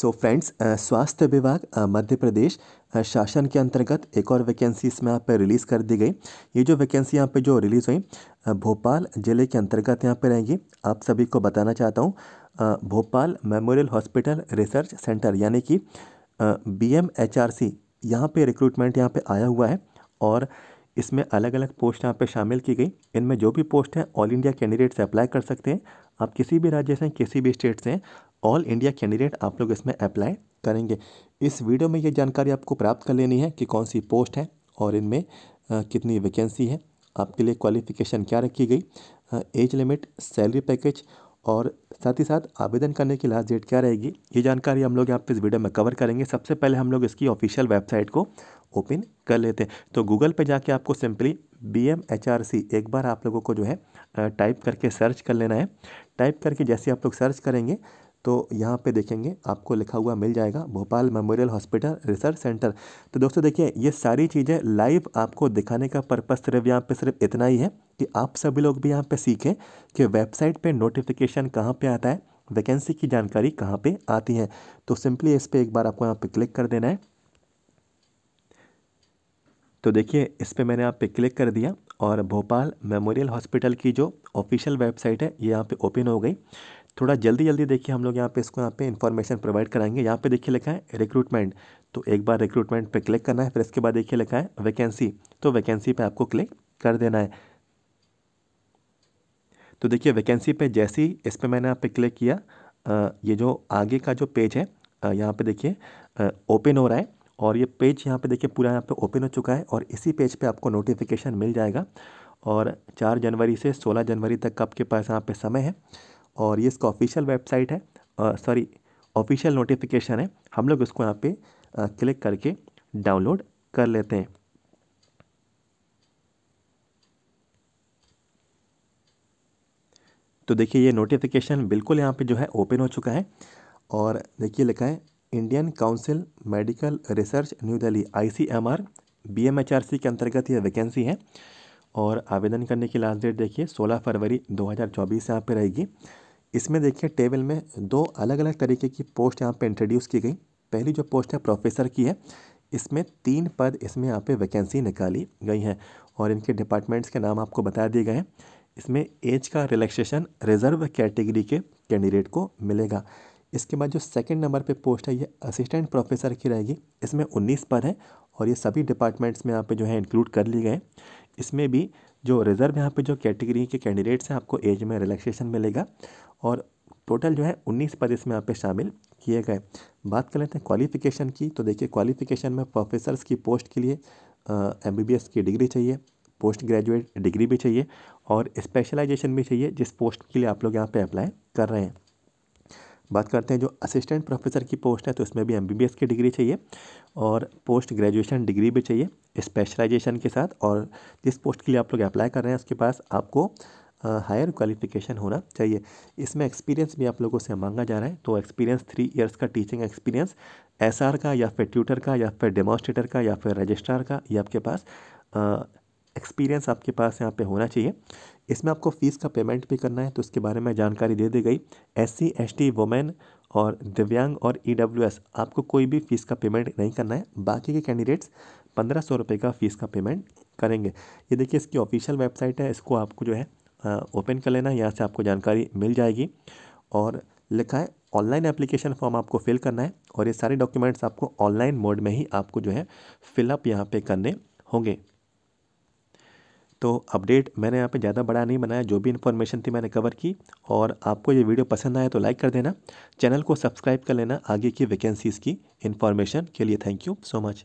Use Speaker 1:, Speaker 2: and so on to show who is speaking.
Speaker 1: so friends स्वास्थ्य विभाग मध्य प्रदेश शासन के अंतर्गत एक और वैकेंसी इसमें यहाँ पर रिलीज़ कर दी गई ये जो वैकेंसी यहाँ पे जो रिलीज़ हुई uh, भोपाल ज़िले के अंतर्गत यहाँ पे रहेंगी आप सभी को बताना चाहता हूँ uh, Bhopal memorial hospital research centre यानी कि B M H R C यहाँ पर रिक्रूटमेंट यहाँ पर आया हुआ है और इसमें अलग अलग पोस्ट यहाँ पर शामिल की गई इनमें जो भी पोस्ट हैं ऑल इंडिया कैंडिडेट्स अप्लाई कर सकते हैं आप किसी भी राज्य से किसी भी स्टेट से ऑल इंडिया कैंडिडेट आप लोग इसमें अप्लाई करेंगे इस वीडियो में ये जानकारी आपको प्राप्त कर लेनी है कि कौन सी पोस्ट है और इनमें कितनी वैकेंसी है आपके लिए क्वालिफिकेशन क्या रखी गई एज लिमिट सैलरी पैकेज और साथ ही साथ आवेदन करने की लास्ट डेट क्या रहेगी ये जानकारी हम लोग आप इस वीडियो में कवर करेंगे सबसे पहले हम लोग इसकी ऑफिशियल वेबसाइट को ओपन कर लेते हैं तो गूगल पे जाके आपको simply B M H R C एक बार आप लोगों को जो है टाइप करके सर्च कर लेना है टाइप करके जैसे आप लोग सर्च करेंगे तो यहाँ पे देखेंगे आपको लिखा हुआ मिल जाएगा Bhopal memorial hospital research centre तो दोस्तों देखिए ये सारी चीज़ें लाइव आपको दिखाने का पर्पज़ सिर्फ यहाँ पे सिर्फ इतना ही है कि आप सभी लोग भी यहाँ पे सीखें कि वेबसाइट पे नोटिफिकेशन कहाँ पे आता है वैकेंसी की जानकारी कहाँ पे आती है तो सिंपली इस पर एक बार आपको यहाँ पर क्लिक कर देना है तो देखिए इस पर मैंने आप पे क्लिक कर दिया और भोपाल मेमोरियल हॉस्पिटल की जो ऑफिशियल वेबसाइट है ये यहाँ पे ओपन हो गई थोड़ा जल्दी जल्दी देखिए हम लोग यहाँ पे इसको यहाँ पे इन्फॉर्मेशन प्रोवाइड कराएंगे यहाँ पे देखिए लिखा है रिक्रूटमेंट तो एक बार रिक्रूटमेंट पे क्लिक करना है फिर इसके बाद देखिए लिखा है वैकेंसी तो वैकेंसी पर आपको क्लिक कर देना है तो देखिए वैकेंसी पर जैसे ही इस पर मैंने यहाँ पर क्लिक किया ये जो आगे का जो पेज है यहाँ पर देखिए ओपन हो रहा है और ये पेज यहाँ पे देखिए पूरा यहाँ पे ओपन हो चुका है और इसी पेज पे आपको नोटिफिकेशन मिल जाएगा और चार जनवरी से सोलह जनवरी तक आपके पास यहाँ पे समय है और ये इसका ऑफिशियल वेबसाइट है सॉरी ऑफिशियल नोटिफिकेशन है हम लोग इसको यहाँ पे क्लिक करके डाउनलोड कर लेते हैं तो देखिए ये नोटिफिकेशन बिल्कुल यहाँ पे जो है ओपन हो चुका है और देखिए लिखा है Indian council medical research new Delhi I C M R B M H R C के अंतर्गत यह वैकेंसी है और आवेदन करने की लास्ट डेट देखिए 16 फरवरी 2024 यहाँ चौबीस रहेगी इसमें देखिए टेबल में दो अलग अलग तरीके की पोस्ट यहाँ पे इंट्रोड्यूस की गई पहली जो पोस्ट है प्रोफेसर की है इसमें तीन पद इसमें यहाँ पे वैकेंसी निकाली गई हैं और इनके डिपार्टमेंट्स के नाम आपको बता दिए गए हैं इसमें एज का रिलैक्सेशन रिजर्व कैटेगरी के कैंडिडेट को मिलेगा इसके बाद जो सेकंड नंबर पे पोस्ट है ये असिस्टेंट प्रोफेसर की रहेगी इसमें उन्नीस पद है और ये सभी डिपार्टमेंट्स में यहाँ पे जो है इंक्लूड कर लिए गए इसमें भी जो रिज़र्व यहाँ पे जो कैटेगरी के कैंडिडेट्स हैं आपको एज में रिलैक्सेशन मिलेगा और टोटल जो है उन्नीस पद इसमें यहाँ पे शामिल किए गए बात कर लेते हैं क्वालिफ़िकेशन की तो देखिए क्वालिफ़िकेशन में प्रोफेसर्स की पोस्ट के लिए एम बी बी एस की डिग्री चाहिए पोस्ट ग्रेजुएट डिग्री भी चाहिए और स्पेशलाइजेशन भी चाहिए जिस पोस्ट के लिए आप लोग यहाँ पर अप्लाई कर रहे हैं बात करते हैं जो असिस्टेंट प्रोफेसर की पोस्ट है तो इसमें भी एमबीबीएस की डिग्री चाहिए और पोस्ट ग्रेजुएशन डिग्री भी चाहिए स्पेशलाइजेशन के साथ और जिस पोस्ट के लिए आप लोग अप्लाई कर रहे हैं उसके पास आपको हायर क्वालिफिकेशन होना चाहिए इसमें एक्सपीरियंस भी आप लोगों से मांगा जा रहा है तो एक्सपीरियंस थ्री ईयर्स का टीचिंग एक्सपीरियंस एसआर का या फिर ट्यूटर का या फिर डेमोस्ट्रेटर का या फिर रजिस्ट्रार का ये आपके पास एक्सपीरियंस आपके पास यहाँ पे होना चाहिए इसमें आपको फ़ीस का पेमेंट भी करना है तो उसके बारे में जानकारी दे दी गई S C S T women और दिव्यांग और ई डब्ल्यू एस आपको कोई भी फ़ीस का पेमेंट नहीं करना है बाकी के कैंडिडेट्स पंद्रह सौ रुपये का फ़ीस का पेमेंट करेंगे ये देखिए इसकी ऑफिशियल वेबसाइट है इसको आपको जो है ओपन कर लेना है यहाँ से आपको जानकारी मिल जाएगी और लिखा है ऑनलाइन एप्लीकेशन फॉर्म आपको फिल करना है और ये सारे डॉक्यूमेंट्स आपको ऑनलाइन मोड में ही आपको जो है फिलअप यहाँ पे करने होंगे तो अपडेट मैंने यहाँ पे ज़्यादा बड़ा नहीं बनाया जो भी इन्फॉर्मेशन थी मैंने कवर की और आपको ये वीडियो पसंद आया तो लाइक कर देना चैनल को सब्सक्राइब कर लेना आगे की वैकेंसीज़ की इन्फॉर्मेशन के लिए थैंक यू सो मच